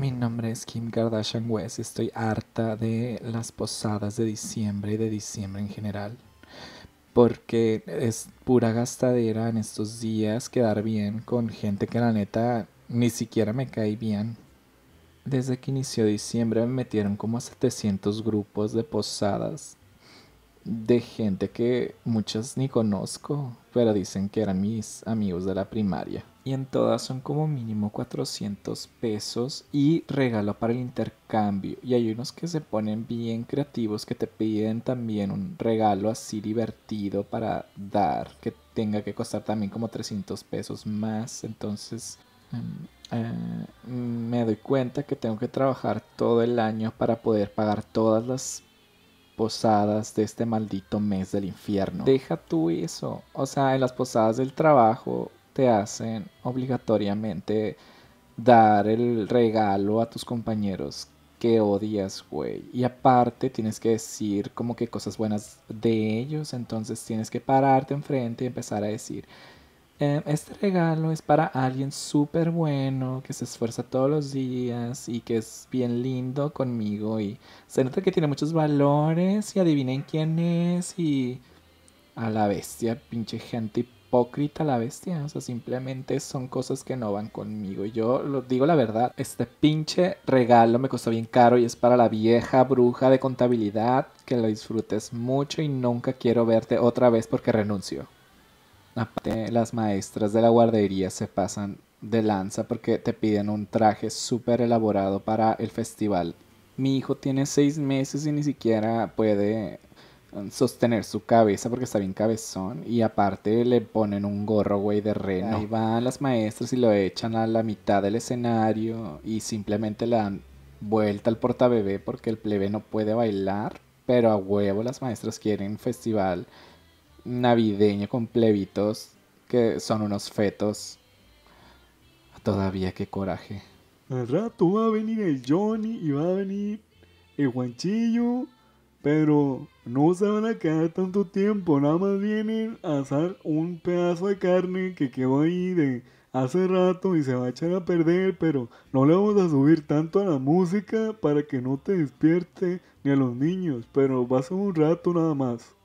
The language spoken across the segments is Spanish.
Mi nombre es Kim Kardashian West. Estoy harta de las posadas de diciembre y de diciembre en general. Porque es pura gastadera en estos días quedar bien con gente que la neta ni siquiera me cae bien. Desde que inició diciembre me metieron como a 700 grupos de posadas de gente que muchas ni conozco, pero dicen que eran mis amigos de la primaria. Y en todas son como mínimo 400 pesos y regalo para el intercambio. Y hay unos que se ponen bien creativos que te piden también un regalo así divertido para dar, que tenga que costar también como 300 pesos más. Entonces em, eh, me doy cuenta que tengo que trabajar todo el año para poder pagar todas las posadas de este maldito mes del infierno. Deja tú eso. O sea, en las posadas del trabajo te hacen obligatoriamente dar el regalo a tus compañeros que odias, güey. Y aparte tienes que decir como que cosas buenas de ellos. Entonces tienes que pararte enfrente y empezar a decir, Em, este regalo es para alguien súper bueno, que se esfuerza todos los días y que es bien lindo conmigo y se nota que tiene muchos valores y adivinen quién es y a la bestia, pinche gente hipócrita la bestia, o sea, simplemente son cosas que no van conmigo. Yo lo digo la verdad, este pinche regalo me costó bien caro y es para la vieja bruja de contabilidad, que lo disfrutes mucho y nunca quiero verte otra vez porque renuncio. Aparte, las maestras de la guardería se pasan de lanza porque te piden un traje súper elaborado para el festival. Mi hijo tiene seis meses y ni siquiera puede eh, sostener su cabeza porque está bien cabezón y aparte le ponen un gorro güey de reno. Ahí van las maestras y lo echan a la mitad del escenario y simplemente le dan vuelta al portabebé porque el plebe no puede bailar, pero a huevo las maestras quieren festival navideño con plebitos que son unos fetos. Todavía qué coraje. Al rato va a venir el Johnny y va a venir el Juanchillo, pero no se van a quedar tanto tiempo, nada más vienen a asar un pedazo de carne que quedó ahí de hace rato y se va a echar a perder, pero no le vamos a subir tanto a la música para que no te despierte ni a los niños, pero va a ser un rato nada más.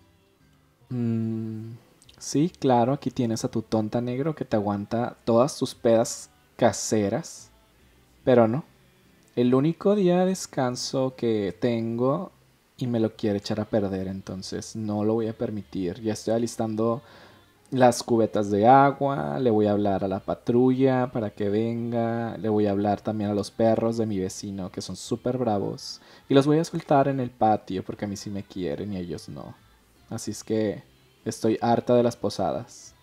Mm, sí, claro, aquí tienes a tu tonta negro que te aguanta todas tus pedas caseras. Pero no. El único día de descanso que tengo y me lo quiere echar a perder, entonces no lo voy a permitir. Ya estoy alistando las cubetas de agua, le voy a hablar a la patrulla para que venga, le voy a hablar también a los perros de mi vecino que son súper bravos y los voy a soltar en el patio porque a mí sí me quieren y ellos no. Así es que estoy harta de las posadas.